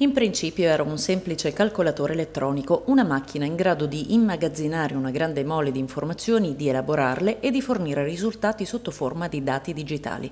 In principio era un semplice calcolatore elettronico, una macchina in grado di immagazzinare una grande mole di informazioni, di elaborarle e di fornire risultati sotto forma di dati digitali.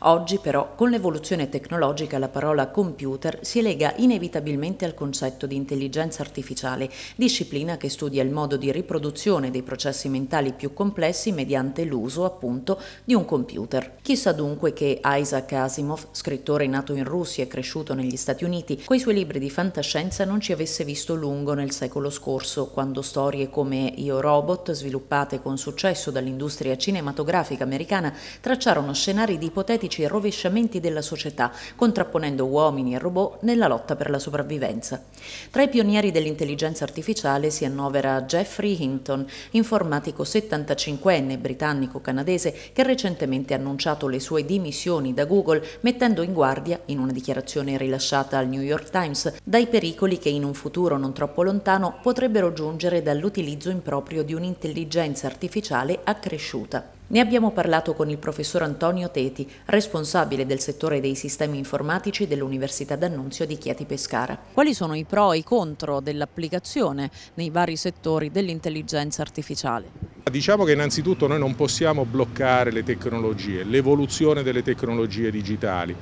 Oggi però, con l'evoluzione tecnologica, la parola computer si lega inevitabilmente al concetto di intelligenza artificiale, disciplina che studia il modo di riproduzione dei processi mentali più complessi mediante l'uso, appunto, di un computer. Chissà dunque che Isaac Asimov, scrittore nato in Russia e cresciuto negli Stati Uniti, coi suoi libri di fantascienza non ci avesse visto lungo nel secolo scorso, quando storie come Io Robot, sviluppate con successo dall'industria cinematografica americana, tracciarono scenari di ipotetici rovesciamenti della società, contrapponendo uomini e robot nella lotta per la sopravvivenza. Tra i pionieri dell'intelligenza artificiale si annovera Jeffrey Hinton, informatico 75enne britannico-canadese che recentemente ha annunciato le sue dimissioni da Google mettendo in guardia, in una dichiarazione rilasciata al New York Times dai pericoli che in un futuro non troppo lontano potrebbero giungere dall'utilizzo improprio di un'intelligenza artificiale accresciuta. Ne abbiamo parlato con il professor Antonio Teti, responsabile del settore dei sistemi informatici dell'Università d'Annunzio di Chieti Pescara. Quali sono i pro e i contro dell'applicazione nei vari settori dell'intelligenza artificiale? Diciamo che innanzitutto noi non possiamo bloccare le tecnologie, l'evoluzione delle tecnologie digitali.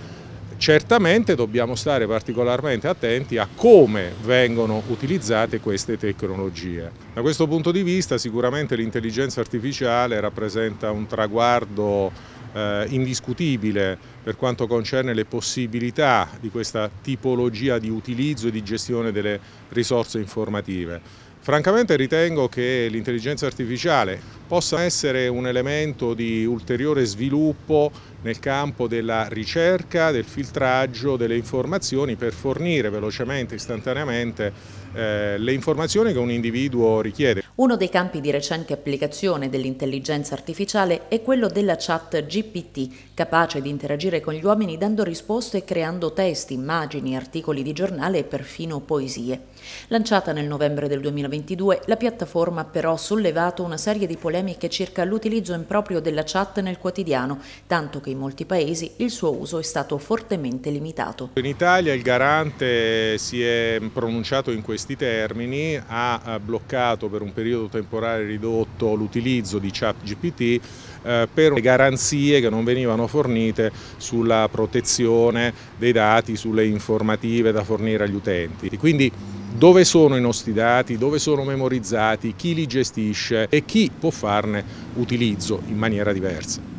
Certamente dobbiamo stare particolarmente attenti a come vengono utilizzate queste tecnologie. Da questo punto di vista sicuramente l'intelligenza artificiale rappresenta un traguardo eh, indiscutibile per quanto concerne le possibilità di questa tipologia di utilizzo e di gestione delle risorse informative. Francamente ritengo che l'intelligenza artificiale possa essere un elemento di ulteriore sviluppo nel campo della ricerca, del filtraggio delle informazioni per fornire velocemente, istantaneamente eh, le informazioni che un individuo richiede. Uno dei campi di recente applicazione dell'intelligenza artificiale è quello della chat GPT, capace di interagire con gli uomini dando risposte e creando testi, immagini, articoli di giornale e perfino poesie. Lanciata nel novembre del 2022, la piattaforma ha però sollevato una serie di polemiche circa l'utilizzo improprio della chat nel quotidiano, tanto che in molti paesi il suo uso è stato fortemente limitato. In Italia il garante si è pronunciato in questi termini, ha eh, bloccato per un periodo temporale ridotto l'utilizzo di chat GPT eh, per le garanzie che non venivano fornite sulla protezione dei dati, sulle informative da fornire agli utenti. Quindi dove sono i nostri dati, dove sono memorizzati, chi li gestisce e chi può farne utilizzo in maniera diversa.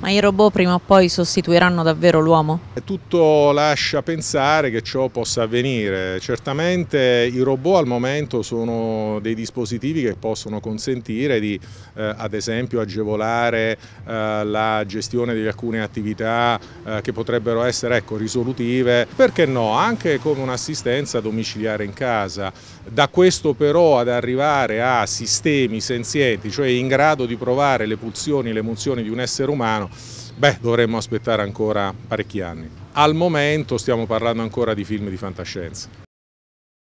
Ma i robot prima o poi sostituiranno davvero l'uomo? Tutto lascia pensare che ciò possa avvenire. Certamente i robot al momento sono dei dispositivi che possono consentire di, eh, ad esempio, agevolare eh, la gestione di alcune attività eh, che potrebbero essere ecco, risolutive, perché no, anche come un'assistenza domiciliare in casa. Da questo però ad arrivare a sistemi senzienti, cioè in grado di provare le pulsioni e le emozioni di un essere umano, Milano? Beh, dovremmo aspettare ancora parecchi anni. Al momento stiamo parlando ancora di film di fantascienza.